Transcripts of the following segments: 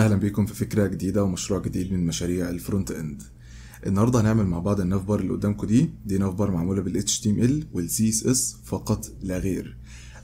أهلا بيكم في فكرة جديدة ومشروع جديد من مشاريع الفرونت إند النهاردة هنعمل مع بعض النافبر اللي قدامكم دي دي نافبر معمولة بال HTML وال CSS فقط لا غير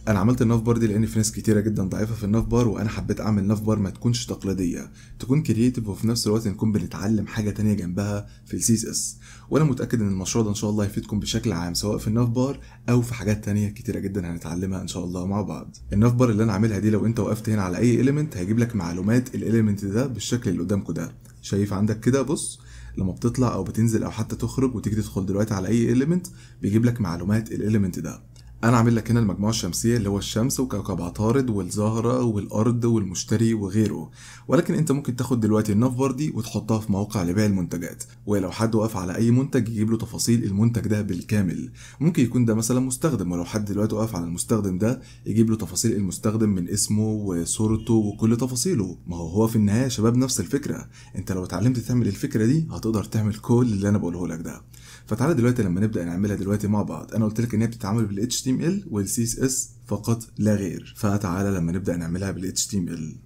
انا عملت الناف بار دي لان في ناس كتيره جدا ضعيفه في الناف بار وانا حبيت اعمل ناف بار ما تكونش تقليديه تكون كرييتيف وفي نفس الوقت نكون بنتعلم حاجه تانية جنبها في السي اس اس وانا متاكد ان المشروع ده ان شاء الله هيفيدكم بشكل عام سواء في الناف بار او في حاجات تانية كتيره جدا هنتعلمها ان شاء الله مع بعض الناف بار اللي انا عاملها دي لو انت وقفت هنا على اي اليمنت هيجيب لك معلومات الاليمنت ده بالشكل اللي قدامكم ده شايف عندك كده بص لما بتطلع او بتنزل او حتى تخرج وتيجي تدخل دلوقتي على اي اليمنت بيجيب لك معلومات الاليمنت ده انا عامل لك هنا المجموعه الشمسيه اللي هو الشمس وكوكب عطارد والزهره والارض والمشتري وغيره ولكن انت ممكن تاخد دلوقتي النفر دي وتحطها في موقع لبيع المنتجات ولو حد وقف على اي منتج يجيب له تفاصيل المنتج ده بالكامل ممكن يكون ده مثلا مستخدم ولو حد دلوقتي وقف على المستخدم ده يجيب له تفاصيل المستخدم من اسمه وصورته وكل تفاصيله ما هو هو في النهايه شباب نفس الفكره انت لو اتعلمت تعمل الفكره دي هتقدر تعمل كل اللي انا بقوله لك ده فتعالى دلوقتي لما نبدا نعملها دلوقتي مع بعض انا قلت لك ان هي بتتعامل بال HTML وال CSS فقط لا غير فتعالى لما نبدا نعملها بال HTML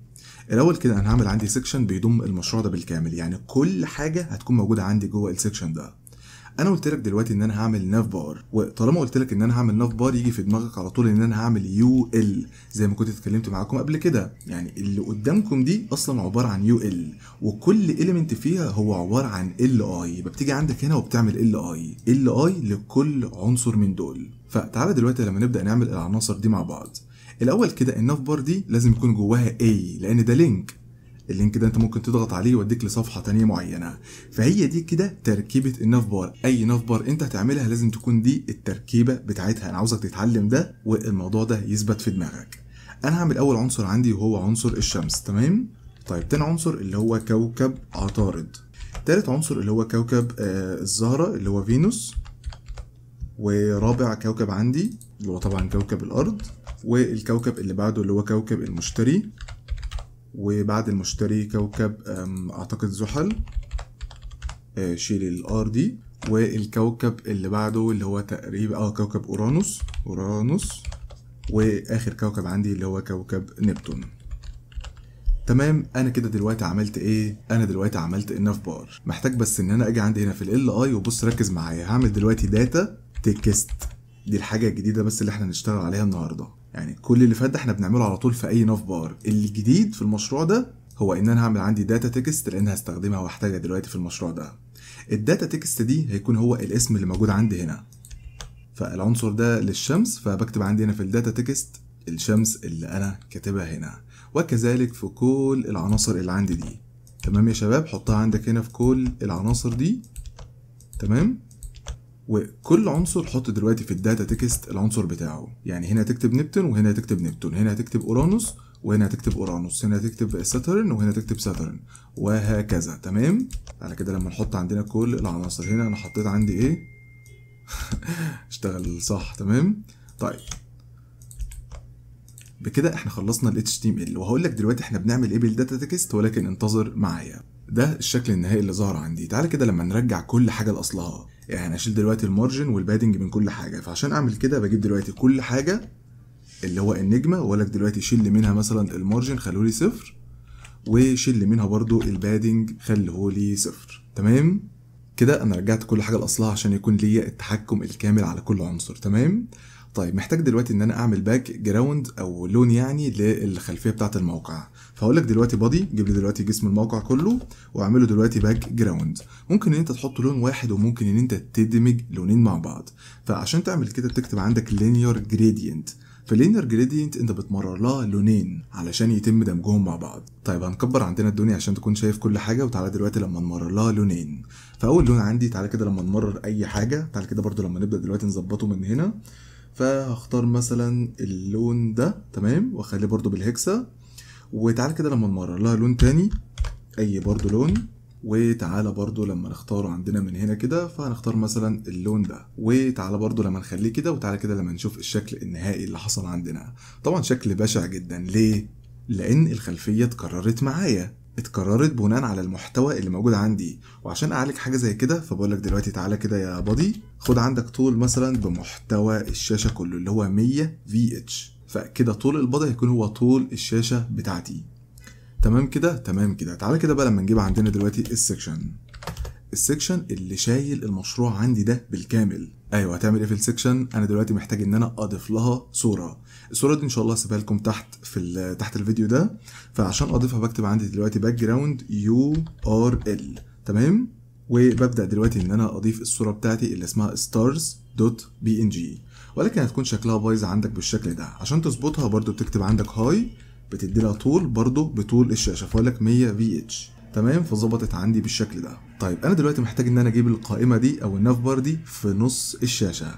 الاول كده انا هعمل عندي سيكشن بيضم المشروع ده بالكامل يعني كل حاجه هتكون موجوده عندي جوه السيكشن ده انا قلت لك دلوقتي ان انا هعمل ناف بار وطالما قلت لك ان انا هعمل ناف بار يجي في دماغك على طول ان انا هعمل يو ال زي ما كنت اتكلمت معاكم قبل كده يعني اللي قدامكم دي اصلا عباره عن يو ال وكل اليمنت فيها هو عباره عن ال اي يبقى بتيجي عندك هنا وبتعمل ال اي ال اي لكل عنصر من دول فتعالى دلوقتي لما نبدا نعمل العناصر دي مع بعض الاول كده الناف بار دي لازم يكون جواها اي لان ده لينك اللينك ده انت ممكن تضغط عليه يوديك لصفحه تانية معينه فهي دي كده تركيبه الناف بار اي ناف بار انت هتعملها لازم تكون دي التركيبه بتاعتها انا عاوزك تتعلم ده والموضوع ده يثبت في دماغك انا هعمل اول عنصر عندي وهو عنصر الشمس تمام طيب تاني عنصر اللي هو كوكب عطارد تالت عنصر اللي هو كوكب آه، الزهره اللي هو فينوس ورابع كوكب عندي اللي هو طبعا كوكب الارض والكوكب اللي بعده اللي هو كوكب المشتري وبعد المشتري كوكب اعتقد زحل آه، شيل الار دي والكوكب اللي بعده اللي هو تقريبا اه كوكب اورانوس اورانوس واخر كوكب عندي اللي هو كوكب نبتون تمام انا كده دلوقتي عملت ايه انا دلوقتي عملت انف بار محتاج بس ان انا اجي عندي هنا في ال اي وبص ركز معايا هعمل دلوقتي داتا تكست دي الحاجه الجديده بس اللي احنا هنشتغل عليها النهارده يعني كل اللي فات ده احنا بنعمله على طول في اي ناف بار الجديد في المشروع ده هو ان انا هعمل عندي داتا تكست لان هستخدمها واحتاجها دلوقتي في المشروع ده الداتا تكست دي هيكون هو الاسم اللي موجود عندي هنا فالعنصر ده للشمس فبكتب عندي هنا في الداتا تكست الشمس اللي انا كاتبها هنا وكذلك في كل العناصر اللي عندي دي تمام يا شباب حطها عندك هنا في كل العناصر دي تمام وكل عنصر حط دلوقتي في الداتا تكست العنصر بتاعه يعني هنا تكتب نبتون وهنا تكتب نبتون هنا تكتب اورانوس وهنا تكتب اورانوس هنا تكتب ساترن وهنا تكتب ساترن وهكذا تمام على كده لما نحط عندنا كل العناصر هنا انا حطيت عندي ايه اشتغل صح تمام طيب بكده احنا خلصنا ال HTML وهقول لك دلوقتي احنا بنعمل ايه بالداتا تكست ولكن انتظر معايا ده الشكل النهائي اللي ظهر عندي تعالى كده لما نرجع كل حاجه لاصلها يعني هشيل دلوقتي المارجن والبادنج من كل حاجه فعشان اعمل كده بجيب دلوقتي كل حاجه اللي هو النجمه واقول لك دلوقتي شيل منها مثلا المارجن خلوه لي صفر وشيل منها برضو البادنج خليه لي صفر تمام كده انا رجعت كل حاجه لاصلها عشان يكون ليا التحكم الكامل على كل عنصر تمام طيب محتاج دلوقتي ان انا اعمل باك جراوند او لون يعني للخلفيه بتاعه الموقع فهقول لك دلوقتي بادي جيب لي دلوقتي جسم الموقع كله واعمله دلوقتي باك جراوند ممكن ان انت تحط لون واحد وممكن ان انت تدمج لونين مع بعض فعشان تعمل كده بتكتب عندك لينير جريدينت فاللينير جريدينت انت بتمرر لها لونين علشان يتم دمجهم مع بعض طيب هنكبر عندنا الدنيا عشان تكون شايف كل حاجه وتعالى دلوقتي لما نمرر لها لونين فاول لون عندي تعالى كده لما نمرر اي حاجه تعالى كده برده لما نبدا دلوقتي نظبطه من هنا فهختار مثلا اللون ده تمام واخليه برضو بالهكسه وتعالى كده لما نمرر لها لون تاني اي برضو لون وتعالى برضو لما نختاره عندنا من هنا كده فهنختار مثلا اللون ده وتعالى برضو لما نخليه كده وتعالى كده لما نشوف الشكل النهائي اللي حصل عندنا طبعا شكل بشع جدا ليه لان الخلفيه اتكررت معايا اتكررت بناء على المحتوى اللي موجود عندي وعشان اعالج حاجه زي كده فبقول لك دلوقتي تعالى كده يا بادي خد عندك طول مثلا بمحتوى الشاشه كله اللي هو 100 في اتش فكده طول البضع هيكون هو طول الشاشة بتاعتي تمام كده تمام كده تعالى كده بقى لما نجيب عندنا دلوقتي السكشن السكشن اللي شايل المشروع عندي ده بالكامل ايوه هتعمل ايه في السكشن انا دلوقتي محتاج ان انا اضيف لها صوره الصوره دي ان شاء الله هسيبها لكم تحت في تحت الفيديو ده فعشان اضيفها بكتب عندي دلوقتي باك جراوند يو ار ال تمام وببدا دلوقتي ان انا اضيف الصوره بتاعتي اللي اسمها stars.png ولكن هتكون شكلها بايظ عندك بالشكل ده عشان تظبطها برده بتكتب عندك هاي بتدي لها طول برده بطول الشاشه فاقول لك 100 في اتش تمام فظبطت عندي بالشكل ده طيب انا دلوقتي محتاج ان انا اجيب القائمه دي او بار دي في نص الشاشه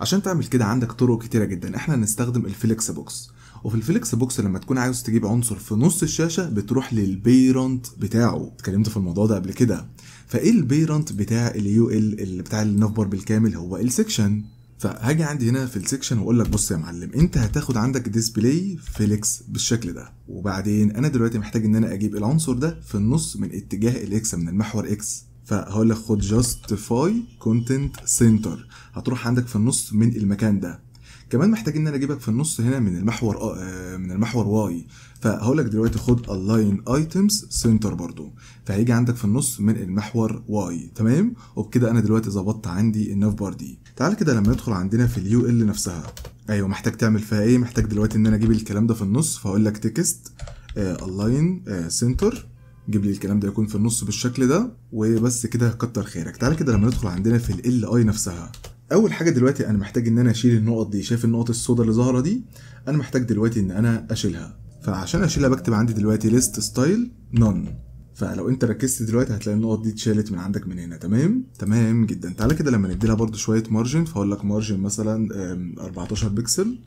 عشان تعمل كده عندك طرق كتيره جدا احنا هنستخدم الفليكس بوكس وفي الفليكس بوكس لما تكون عايز تجيب عنصر في نص الشاشه بتروح للبيرنت بتاعه اتكلمت في الموضوع ده قبل كده فايه البيرنت بتاع اليو ال بتاع النافبر بالكامل هو السكشن فهاجي عندي هنا في السكشن واقول لك بص يا معلم انت هتاخد عندك ديسبلاي فيليكس بالشكل ده وبعدين انا دلوقتي محتاج ان انا اجيب العنصر ده في النص من اتجاه الاكس من المحور اكس فهقول لك خد فاي كونتنت سنتر هتروح عندك في النص من المكان ده كمان محتاج ان انا اجيبك في النص هنا من المحور آه من المحور واي فهقول لك دلوقتي خد الاين ايتمز سنتر برضو فهيجي عندك في النص من المحور واي تمام وبكده انا دلوقتي ظبطت عندي النافبار دي تعال كده لما ندخل عندنا في اليو ال نفسها ايوه محتاج تعمل فيها ايه محتاج دلوقتي ان انا اجيب الكلام ده في النص فاقول لك تكست الاين آه، آه، سنتر جيب لي الكلام ده يكون في النص بالشكل ده وبس كده كتر خيرك تعال كده لما ندخل عندنا في ال اي نفسها اول حاجه دلوقتي انا محتاج ان انا اشيل النقط دي شايف النقط السوداء اللي ظاهره دي انا محتاج دلوقتي ان انا اشيلها فعشان اشيلها بكتب عندي دلوقتي ليست ستايل none فلو انت ركزت دلوقتي هتلاقي النقط دي اتشالت من عندك من هنا تمام تمام جدا تعالى كده لما ندي لها برده شويه مارجن فاقول لك مارجن مثلا 14 بكسل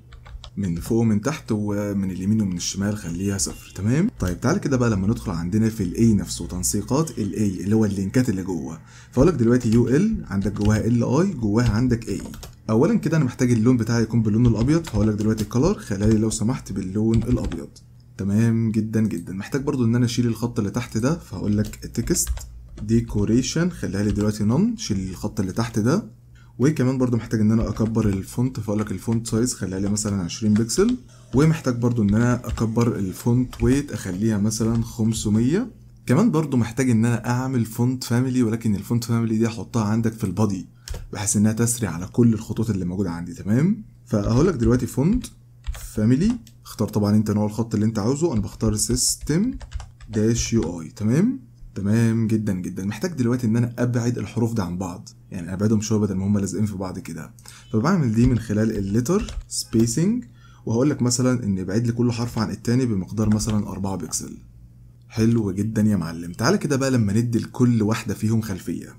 من فوق ومن تحت ومن اليمين ومن الشمال خليها صفر تمام طيب تعالى كده بقى لما ندخل عندنا في الاي نفسه تنسيقات الاي اللي هو اللينكات اللي جوه فاقول لك دلوقتي يو ال عندك جواها ال اي جواها عندك اي اولا كده انا محتاج اللون بتاعي يكون باللون الابيض فاقول لك دلوقتي الكلر خلالي لو سمحت باللون الابيض تمام جدا جدا محتاج برضو ان انا اشيل الخط اللي تحت ده فهقول لك تكست ديكوريشن خليها لي دلوقتي نون شيل الخط اللي تحت ده وكمان برضو محتاج ان انا اكبر الفونت فاقول لك الفونت سايز خليها لي مثلا 20 بكسل ومحتاج برضو ان انا اكبر الفونت ويت اخليها مثلا 500 كمان برضو محتاج ان انا اعمل فونت فاميلي ولكن الفونت فاميلي دي احطها عندك في البادي بحيث انها تسري على كل الخطوط اللي موجوده عندي تمام فهقول لك دلوقتي فونت فاميلي اختار طبعا انت نوع الخط اللي انت عاوزه انا بختار سيستم داش يو اي تمام تمام جدا جدا محتاج دلوقتي ان انا ابعد الحروف دي عن بعض يعني ابعدهم شويه بدل ما هم لازقين في بعض كده فبعمل دي من خلال الليتر سبيسنج وهقول لك مثلا ان ابعد لي كل حرف عن التاني بمقدار مثلا 4 بكسل حلو جدا يا معلم تعالى كده بقى لما ندي لكل واحده فيهم خلفيه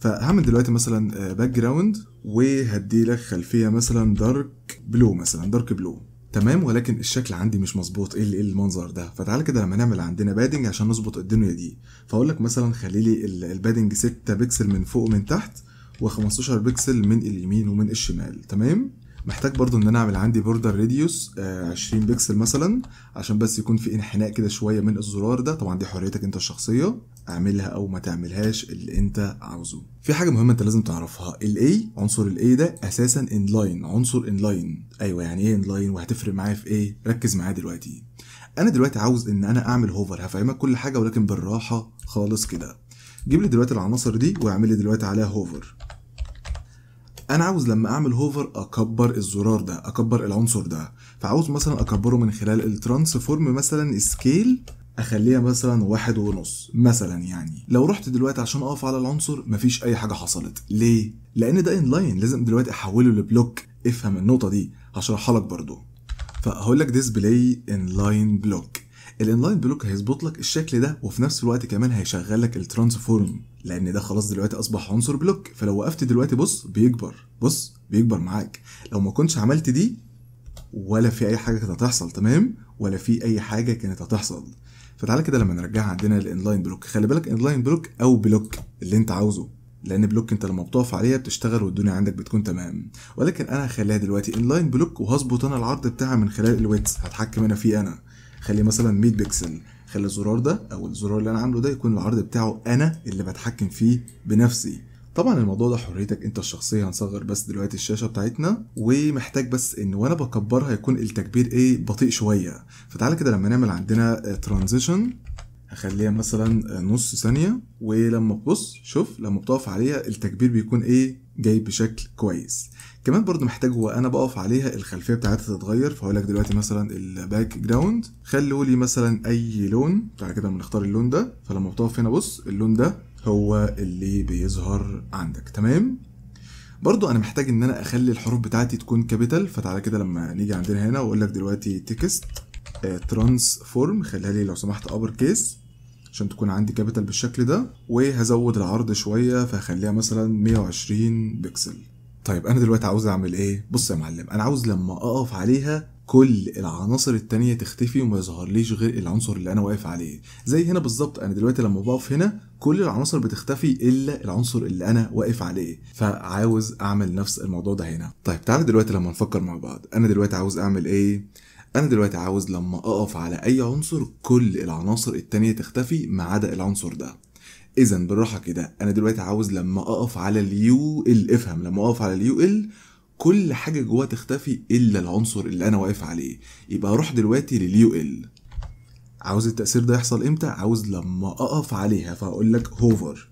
فهعمل دلوقتي مثلا باك آه، جراوند وهدي لك خلفيه مثلا دارك بلو مثلا دارك بلو تمام ولكن الشكل عندي مش مظبوط ايه اللي ايه المنظر ده فتعالى كده لما نعمل عندنا بادنج عشان نظبط الدنيا دي فاقول لك مثلا خلي لي البادنج 6 بكسل من فوق ومن تحت و15 بكسل من اليمين ومن الشمال تمام محتاج برضو ان انا اعمل عندي بوردر راديوس 20 بكسل مثلا عشان بس يكون في انحناء كده شويه من الزرار ده طبعا دي حريتك انت الشخصيه اعملها او ما تعملهاش اللي انت عاوزه في حاجه مهمه انت لازم تعرفها الاي عنصر الاي ده اساسا ان لاين عنصر ان لاين ايوه يعني ايه ان لاين وهتفرق معايا في ايه ركز معايا دلوقتي انا دلوقتي عاوز ان انا اعمل هوفر هفهمك كل حاجه ولكن بالراحه خالص كده جيب لي دلوقتي العناصر دي واعمل لي دلوقتي عليها هوفر انا عاوز لما اعمل هوفر اكبر الزرار ده اكبر العنصر ده فعاوز مثلا اكبره من خلال الترانسفورم مثلا سكيل اخليها مثلا واحد ونص مثلا يعني لو رحت دلوقتي عشان اقف على العنصر مفيش اي حاجه حصلت ليه لان ده ان لاين لازم دلوقتي احوله لبلوك افهم النقطه دي هشرحها لك برضو فهقول لك ديسبلاي لاين بلوك الانلاين بلوك هيظبط لك الشكل ده وفي نفس الوقت كمان هيشغل لك الترانسفورم لان ده خلاص دلوقتي اصبح عنصر بلوك فلو وقفت دلوقتي بص بيكبر بص بيكبر معاك لو ما كنتش عملت دي ولا في اي حاجه كانت هتحصل تمام ولا في اي حاجه كانت هتحصل فتعالى كده لما نرجعها عندنا الانلاين بلوك خلي بالك انلاين بلوك او بلوك اللي انت عاوزه لان بلوك انت لما بتقف عليها بتشتغل والدنيا عندك بتكون تمام ولكن انا هخليها دلوقتي انلاين بلوك وهظبط انا العرض بتاعها من خلال الويتس هتحكم انا فيه انا خلي مثلا 100 بكسل خلي الزرار ده او الزرار اللي انا عامله ده يكون العرض بتاعه انا اللي بتحكم فيه بنفسي طبعا الموضوع ده حريتك انت الشخصيه هنصغر بس دلوقتي الشاشه بتاعتنا ومحتاج بس ان وانا بكبرها يكون التكبير ايه بطيء شويه فتعالى كده لما نعمل عندنا ترانزيشن هخليها مثلا نص ثانيه ولما تبص شوف لما بتقف عليها التكبير بيكون ايه جاي بشكل كويس كمان برضو محتاج هو انا بقف عليها الخلفيه بتاعتها تتغير فهقول لك دلوقتي مثلا الباك جراوند خلوا لي مثلا اي لون تعالى كده بنختار اللون ده فلما بتقف هنا بص اللون ده هو اللي بيظهر عندك تمام برضو انا محتاج ان انا اخلي الحروف بتاعتي تكون كابيتال فتعالى كده لما نيجي عندنا هنا واقول لك دلوقتي تكست ترانسفورم آه، خليها لي لو سمحت ابر كيس عشان تكون عندي كابيتال بالشكل ده وهزود العرض شويه فهخليها مثلا 120 بكسل طيب انا دلوقتي عاوز اعمل ايه بص يا معلم انا عاوز لما اقف عليها كل العناصر التانية تختفي وما يظهرليش غير العنصر اللي انا واقف عليه زي هنا بالظبط انا دلوقتي لما بقف هنا كل العناصر بتختفي الا العنصر اللي انا واقف عليه فعاوز اعمل نفس الموضوع ده هنا طيب تعالى دلوقتي لما نفكر مع بعض انا دلوقتي عاوز اعمل ايه انا دلوقتي عاوز لما اقف على اي عنصر كل العناصر التانية تختفي ما عدا العنصر ده اذا بالراحه كده انا دلوقتي عاوز لما اقف على اليو ال افهم لما اقف على اليو ال كل حاجه جواه تختفي الا العنصر اللي انا واقف عليه يبقى اروح دلوقتي لليو ال عاوز التاثير ده يحصل امتى عاوز لما اقف عليها فاقول لك هوفر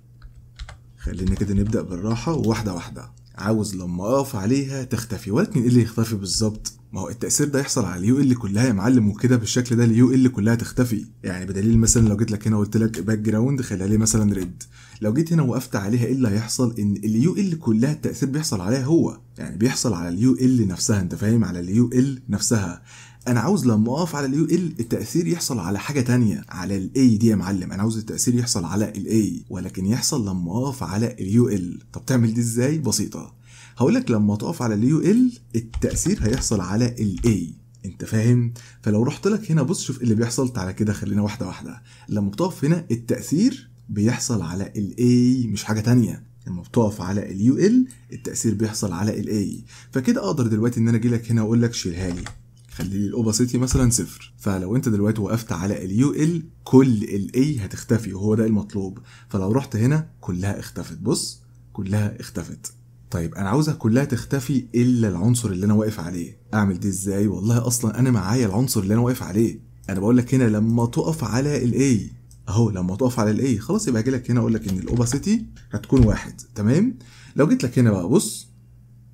خلينا كده نبدا بالراحه واحده واحده عاوز لما اقف عليها تختفي ولكن ايه اللي يختفي بالظبط ما هو التاثير ده يحصل على اليو ال كلها يا معلم وكده بالشكل ده اليو ال كلها تختفي يعني بدليل مثلا لو جيت لك هنا قلت لك باك جراوند خليها لي مثلا ريد لو جيت هنا وقفت عليها ايه اللي هيحصل ان اليو ال كلها التاثير بيحصل عليها هو يعني بيحصل على اليو ال نفسها انت فاهم على اليو ال نفسها انا عاوز لما اقف على اليو ال التاثير يحصل على حاجه تانية على الاي دي يا معلم انا عاوز التاثير يحصل على الاي ولكن يحصل لما اقف على اليو ال طب تعمل دي ازاي بسيطه هقول لك لما تقف على اليو ال التاثير هيحصل على الاي انت فاهم فلو رحت لك هنا بص شوف إيه اللي بيحصل تعالى كده خلينا واحده واحده لما بتقف هنا التاثير بيحصل على الاي مش حاجه تانية لما بتقف على اليو ال التاثير بيحصل على الاي فكده اقدر دلوقتي ان انا اجي لك هنا واقول لك شيلها لي خلي لي الاوباسيتي مثلا صفر فلو انت دلوقتي وقفت على اليو ال كل الاي هتختفي وهو ده المطلوب فلو رحت هنا كلها اختفت بص كلها اختفت طيب انا عاوزها كلها تختفي الا العنصر اللي انا واقف عليه اعمل دي ازاي والله اصلا انا معايا العنصر اللي انا واقف عليه انا بقول لك هنا لما تقف على الاي اهو لما تقف على الاي خلاص يبقى اجي لك هنا اقول لك ان الاوباسيتي هتكون واحد تمام لو جيت لك هنا بقى بص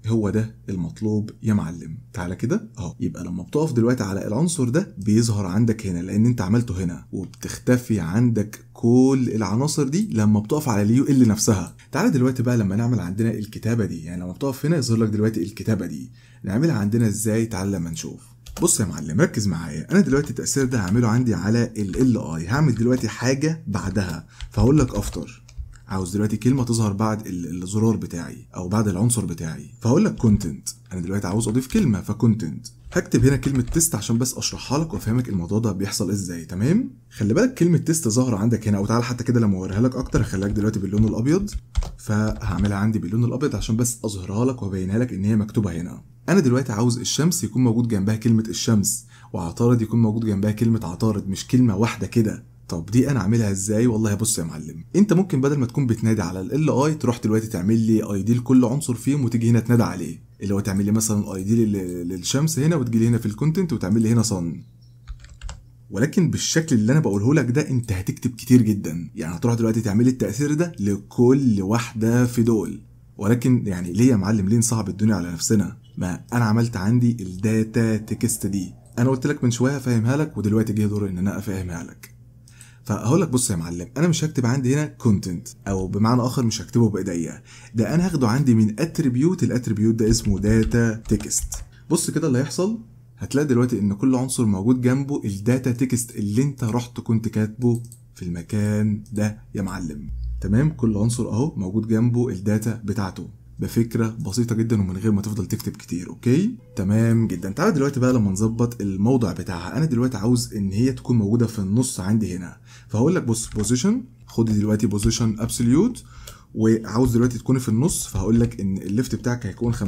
هو ده المطلوب يا معلم تعالى كده اهو يبقى لما بتقف دلوقتي على العنصر ده بيظهر عندك هنا لان انت عملته هنا وبتختفي عندك كل العناصر دي لما بتقف على اليو ال نفسها تعالى دلوقتي بقى لما نعمل عندنا الكتابه دي يعني لما بتقف هنا يظهر لك دلوقتي الكتابه دي نعملها عندنا ازاي تعالى لما نشوف بص يا معلم ركز معايا انا دلوقتي التاثير ده هعمله عندي على ال ال اي هعمل دلوقتي حاجه بعدها فهقول لك افطر عاوز دلوقتي كلمه تظهر بعد الزرار بتاعي او بعد العنصر بتاعي فهقول لك كونتنت انا دلوقتي عاوز اضيف كلمه فكونتنت هكتب هنا كلمه تيست عشان بس اشرحها لك وافهمك الموضوع ده بيحصل ازاي تمام خلي بالك كلمه تيست ظاهره عندك هنا او حتى كده لما اوريها لك اكتر هخليها دلوقتي باللون الابيض فهعملها عندي باللون الابيض عشان بس اظهرها لك وابينها لك ان هي مكتوبه هنا انا دلوقتي عاوز الشمس يكون موجود جنبها كلمه الشمس وعطارد يكون موجود جنبها كلمه عطارد مش كلمه واحده كده طب دي انا اعملها ازاي والله بص يا معلم انت ممكن بدل ما تكون بتنادي على ال اي تروح دلوقتي تعمل لي اي دي لكل عنصر فيهم وتيجي هنا تنادى عليه اللي هو تعمل لي مثلا اي دي للشمس هنا وتجي لي هنا في الكونتنت وتعمل لي هنا صن ولكن بالشكل اللي انا بقوله لك ده انت هتكتب كتير جدا يعني هتروح دلوقتي تعمل التاثير ده لكل واحده في دول ولكن يعني ليه يا معلم ليه نصعب الدنيا على نفسنا ما انا عملت عندي الداتا تكست دي انا قلت لك من شويه فاهمها لك ودلوقتي جه دور ان انا افهمها لك فهقول لك بص يا معلم انا مش هكتب عندي هنا كونتنت او بمعنى اخر مش هكتبه بايديا ده انا هاخده عندي من اتريبيوت الاتريبيوت ده اسمه داتا تكست بص كده اللي هيحصل هتلاقي دلوقتي ان كل عنصر موجود جنبه الداتا تكست اللي انت رحت كنت كاتبه في المكان ده يا معلم تمام كل عنصر اهو موجود جنبه الداتا بتاعته بفكره بسيطه جدا ومن غير ما تفضل تكتب كتير اوكي تمام جدا تعالى دلوقتي بقى لما نظبط الموضع بتاعها انا دلوقتي عاوز ان هي تكون موجوده في النص عندي هنا فهقول لك بص بوزيشن خد دلوقتي بوزيشن ابسوليوت وعاوز دلوقتي تكون في النص فهقول لك ان الليفت بتاعك هيكون 50%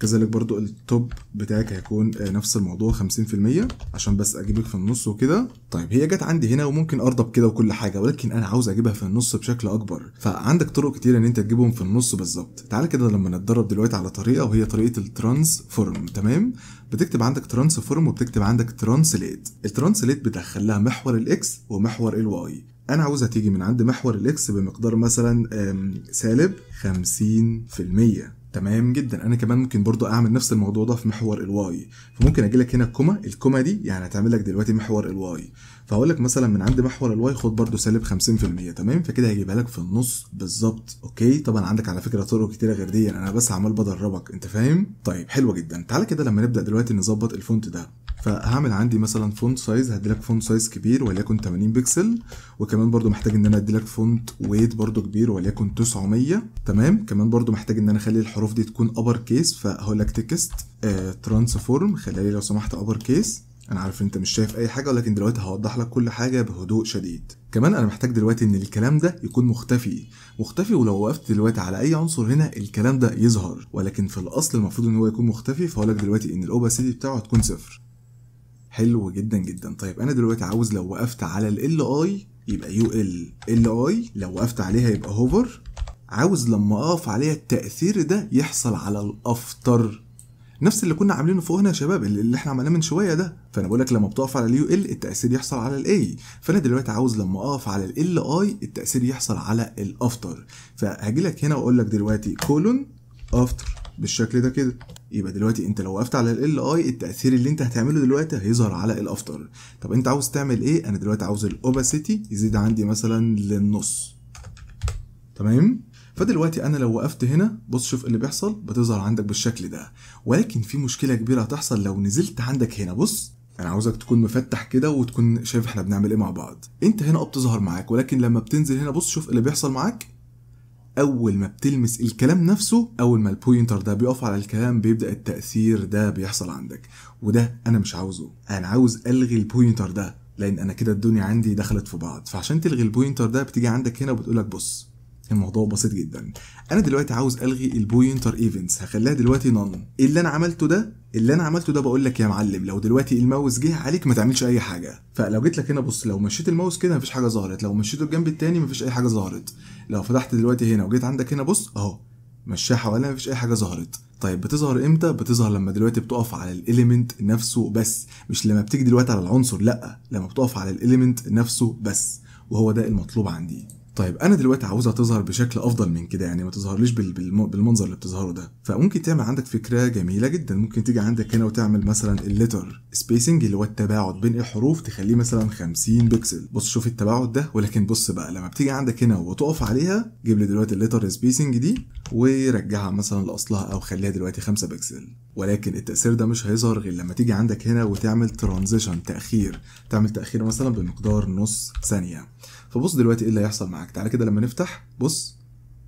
كذلك برضو التوب بتاعك هيكون آه، نفس الموضوع 50% عشان بس اجيبك في النص وكده طيب هي جت عندي هنا وممكن ارضى بكده وكل حاجه ولكن انا عاوز اجيبها في النص بشكل اكبر فعندك طرق كتير ان انت تجيبهم في النص بالظبط تعال كده لما نتدرب دلوقتي على طريقه وهي طريقه الترانس فورم تمام بتكتب عندك ترانس فورم وبتكتب عندك ترانسليت الترانسليت بتدخل لها محور الاكس ومحور الواي انا عاوزها تيجي من عند محور الاكس بمقدار مثلا سالب 50% تمام جدا انا كمان ممكن برضو اعمل نفس الموضوع ده في محور الواي فممكن اجي لك هنا الكوما الكوما دي يعني هتعمل لك دلوقتي محور الواي فهقول لك مثلا من عند محور الواي خد برضو سالب 50% تمام فكده هيجيبها لك في النص بالظبط اوكي طبعا عندك على فكره طرق كتيره غير دي انا بس عمال بدربك انت فاهم طيب حلوه جدا تعالى كده لما نبدا دلوقتي نظبط الفونت ده فهعمل عندي مثلا فونت سايز هدي لك فونت سايز كبير وليكن 80 بكسل وكمان برضو محتاج ان انا ادي لك فونت ويت برضو كبير وليكن 900 تمام كمان برضو محتاج ان انا اخلي الحروف دي تكون ابر كيس فهقول لك تكست ترانسفورم خلالي لو سمحت ابر كيس انا عارف انت مش شايف اي حاجه ولكن دلوقتي هوضح لك كل حاجه بهدوء شديد كمان انا محتاج دلوقتي ان الكلام ده يكون مختفي مختفي ولو وقفت دلوقتي على اي عنصر هنا الكلام ده يظهر ولكن في الاصل المفروض ان هو يكون مختفي فهقول لك دلوقتي ان الاوباسيتي بتاعه هتكون صفر حلو جدا جدا طيب انا دلوقتي عاوز لو وقفت على ال اي يبقى يو ال ال اي لو وقفت عليها يبقى هوفر عاوز لما اقف عليها التاثير ده يحصل على الافتر نفس اللي كنا عاملينه فوق هنا يا شباب اللي احنا عملناه من شويه ده فانا بقول لك لما بتقف على اليو ال التاثير يحصل على الاي فانا دلوقتي عاوز لما اقف على ال اي التاثير يحصل على الافتر فهاجي لك هنا واقول لك دلوقتي كولون افتر بالشكل ده كده يبقى دلوقتي انت لو وقفت على ال اي التاثير اللي انت هتعمله دلوقتي هيظهر على الافتر طب انت عاوز تعمل ايه انا دلوقتي عاوز الاوباسيتي يزيد عندي مثلا للنص تمام فدلوقتي انا لو وقفت هنا بص شوف اللي بيحصل بتظهر عندك بالشكل ده ولكن في مشكله كبيره هتحصل لو نزلت عندك هنا بص انا عاوزك تكون مفتح كده وتكون شايف احنا بنعمل ايه مع بعض انت هنا اه بتظهر معاك ولكن لما بتنزل هنا بص شوف اللي بيحصل معاك اول ما بتلمس الكلام نفسه اول ما البوينتر ده بيقف على الكلام بيبدا التاثير ده بيحصل عندك وده انا مش عاوزه انا عاوز الغي البوينتر ده لان انا كده الدنيا عندي دخلت في بعض فعشان تلغي البوينتر ده بتيجي عندك هنا وبتقولك بص الموضوع بسيط جدا انا دلوقتي عاوز الغي البوينتر ايفنتس هخليها دلوقتي نون اللي انا عملته ده اللي انا عملته ده بقول لك يا معلم لو دلوقتي الماوس جه عليك ما تعملش اي حاجه فلو جيت لك هنا بص لو مشيت الماوس كده مفيش حاجه ظهرت لو مشيته الجنب التاني مفيش اي حاجه ظهرت لو فتحت دلوقتي هنا وجيت عندك هنا بص اهو مشاها حواليها مفيش اي حاجه ظهرت طيب بتظهر امتى بتظهر لما دلوقتي بتقف على الاليمنت نفسه بس مش لما بتيجي دلوقتي على العنصر لا لما بتقف على الاليمنت نفسه بس وهو ده المطلوب عندي طيب انا دلوقتي عاوزها تظهر بشكل افضل من كده يعني ما تظهرليش بالمنظر اللي بتظهره ده فممكن تعمل عندك فكره جميله جدا ممكن تيجي عندك هنا وتعمل مثلا الليتر سبيسنج اللي هو التباعد بين الحروف تخليه مثلا 50 بكسل بص شوف التباعد ده ولكن بص بقى لما بتيجي عندك هنا وتقف عليها جيب لي دلوقتي الليتر سبيسنج دي ورجعها مثلا لاصلها او خليها دلوقتي 5 بكسل ولكن التاثير ده مش هيظهر غير لما تيجي عندك هنا وتعمل ترانزيشن تاخير تعمل تاخير مثلا بمقدار نص ثانيه فبص دلوقتي ايه اللي هيحصل معاك تعالى كده لما نفتح بص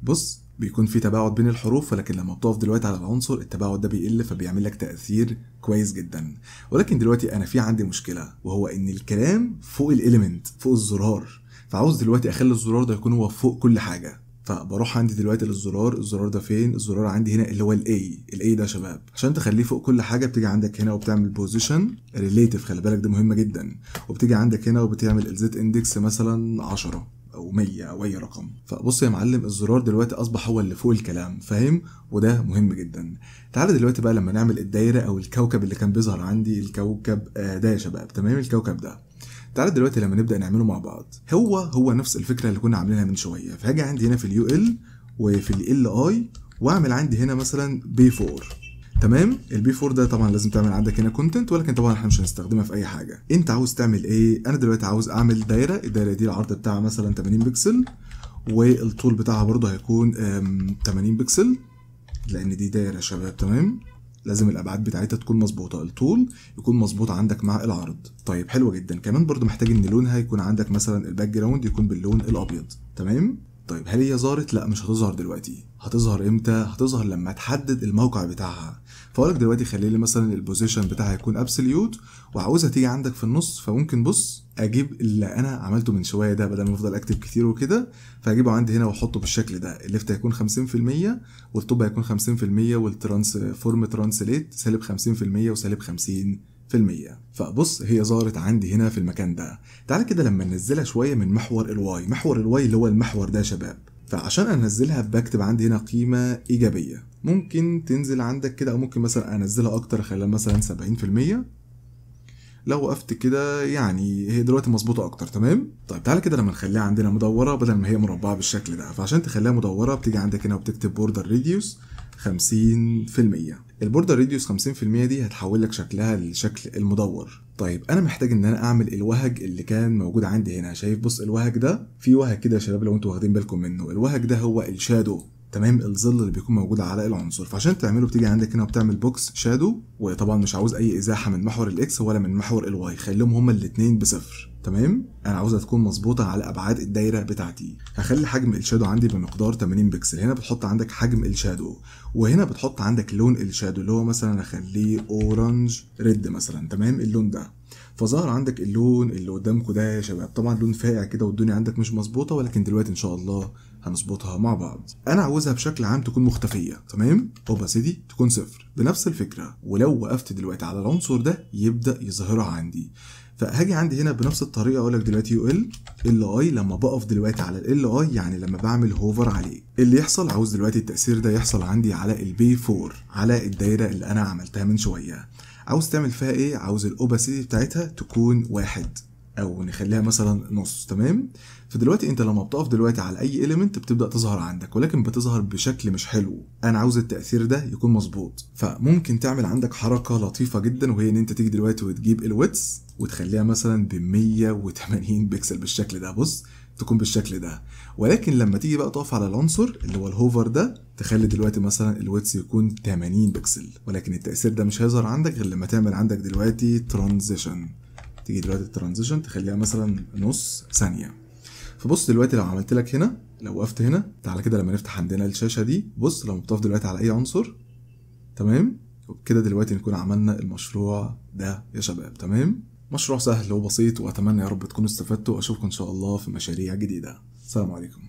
بص بيكون في تباعد بين الحروف ولكن لما بتقف دلوقتي على العنصر التباعد ده بيقل فبيعمل لك تاثير كويس جدا ولكن دلوقتي انا في عندي مشكله وهو ان الكلام فوق الاليمنت فوق الزرار فعاوز دلوقتي اخلي الزرار ده يكون هو فوق كل حاجه فبروح عندي دلوقتي للزرار الزرار ده فين الزرار عندي هنا اللي هو الاي الاي ده يا شباب عشان تخليه فوق كل حاجه بتيجي عندك هنا وبتعمل بوزيشن ريليتيف خلي بالك ده مهمه جدا وبتيجي عندك هنا وبتعمل الزيت اندكس مثلا 10 او 100 او اي رقم فبص يا معلم الزرار دلوقتي اصبح هو اللي فوق الكلام فاهم وده مهم جدا تعالى دلوقتي بقى لما نعمل الدايره او الكوكب اللي كان بيظهر عندي الكوكب آه، ده يا شباب تمام الكوكب ده تعالى دلوقتي لما نبدا نعمله مع بعض هو هو نفس الفكره اللي كنا عاملينها من شويه فهاجي عندي هنا في اليو ال وفي ال اي واعمل عندي هنا مثلا بي 4 تمام البي 4 ده طبعا لازم تعمل عندك هنا كونتنت ولكن طبعا احنا مش هنستخدمها في اي حاجه انت عاوز تعمل ايه انا دلوقتي عاوز اعمل دايره الدايره دي العرض بتاعها مثلا 80 بكسل والطول بتاعها برضه هيكون 80 بكسل لان دي دايره يا شباب تمام لازم الابعاد بتاعتها تكون مظبوطه الطول يكون مظبوط عندك مع العرض طيب حلو جدا كمان برضو محتاج ان لونها يكون عندك مثلا الباك جراوند يكون باللون الابيض تمام طيب هل هي ظهرت لا مش هتظهر دلوقتي هتظهر امتى هتظهر لما تحدد الموقع بتاعها فاقولك دلوقتي خلي لي مثلا البوزيشن بتاعها يكون ابسوليوت وعاوزها تيجي عندك في النص فممكن بص اجيب اللي انا عملته من شويه ده بدل ما افضل اكتب كتير وكده فاجيبه عندي هنا واحطه بالشكل ده الليفت هيكون 50% والتوب هيكون 50% والترانسفورم ترانسليت سالب 50% وسالب 50 في المية فبص هي ظهرت عندي هنا في المكان ده تعال كده لما ننزلها شوية من محور الواي محور الواي اللي هو المحور ده يا شباب فعشان انزلها بكتب عندي هنا قيمه ايجابيه ممكن تنزل عندك كده او ممكن مثلا انزلها اكتر خلال مثلا 70% لو وقفت كده يعني هي دلوقتي مظبوطه اكتر تمام طيب تعالى كده لما نخليها عندنا مدوره بدل ما هي مربعه بالشكل ده فعشان تخليها مدوره بتيجي عندك هنا وبتكتب بوردر ريديوس 50% البوردر ريديوس 50% دي هتحول لك شكلها لشكل المدور طيب انا محتاج ان انا اعمل الوهج اللي كان موجود عندي هنا شايف بص الوهج ده في وهج كده يا شباب لو انتوا واخدين بالكم منه الوهج ده هو الشادو تمام الظل اللي بيكون موجود على العنصر فعشان تعمله بتيجي عندك هنا وبتعمل بوكس شادو وطبعا مش عاوز اي ازاحه من محور الاكس ولا من محور الواي خليهم هما الاثنين بصفر تمام انا عاوزها تكون مظبوطه على ابعاد الدايره بتاعتي هخلي حجم الشادو عندي بمقدار 80 بكسل هنا بتحط عندك حجم الشادو وهنا بتحط عندك لون الشادو اللي هو مثلا هخليه اورنج ريد مثلا تمام اللون ده فظهر عندك اللون اللي قدامكم ده يا شباب طبعا لون فاقع كده والدنيا عندك مش مظبوطه ولكن دلوقتي ان شاء الله هنظبطها مع بعض انا عاوزها بشكل عام تكون مختفيه تمام سيدي تكون صفر بنفس الفكره ولو وقفت دلوقتي على العنصر ده يبدا يظهرها عندي فهاجي عندي هنا بنفس الطريقه اقول لك دلوقتي يو ال ال اي لما بقف دلوقتي على ال اي يعني لما بعمل هوفر عليه اللي يحصل عاوز دلوقتي التاثير ده يحصل عندي على البي 4 على الدايره اللي انا عملتها من شويه عاوز تعمل فيها ايه عاوز الاوباسيتي بتاعتها تكون واحد او نخليها مثلا نص تمام فدلوقتي انت لما بتقف دلوقتي على اي اليمنت بتبدا تظهر عندك ولكن بتظهر بشكل مش حلو انا عاوز التاثير ده يكون مظبوط فممكن تعمل عندك حركه لطيفه جدا وهي ان انت تيجي دلوقتي وتجيب الويتس وتخليها مثلا ب 180 بكسل بالشكل ده بص تكون بالشكل ده ولكن لما تيجي بقى تقف على العنصر اللي هو الهوفر ده تخلي دلوقتي مثلا الويتس يكون 80 بكسل ولكن التاثير ده مش هيظهر عندك غير لما تعمل عندك دلوقتي ترانزيشن تيجي دلوقتي الترانزيشن تخليها مثلا نص ثانيه فبص دلوقتي لو عملت لك هنا لو وقفت هنا تعالى كده لما نفتح عندنا الشاشه دي بص لو بتقف دلوقتي على اي عنصر تمام وبكده دلوقتي نكون عملنا المشروع ده يا شباب تمام مشروع سهل وبسيط واتمنى يا رب تكونوا استفدتوا واشوفكم ان شاء الله في مشاريع جديده سلام عليكم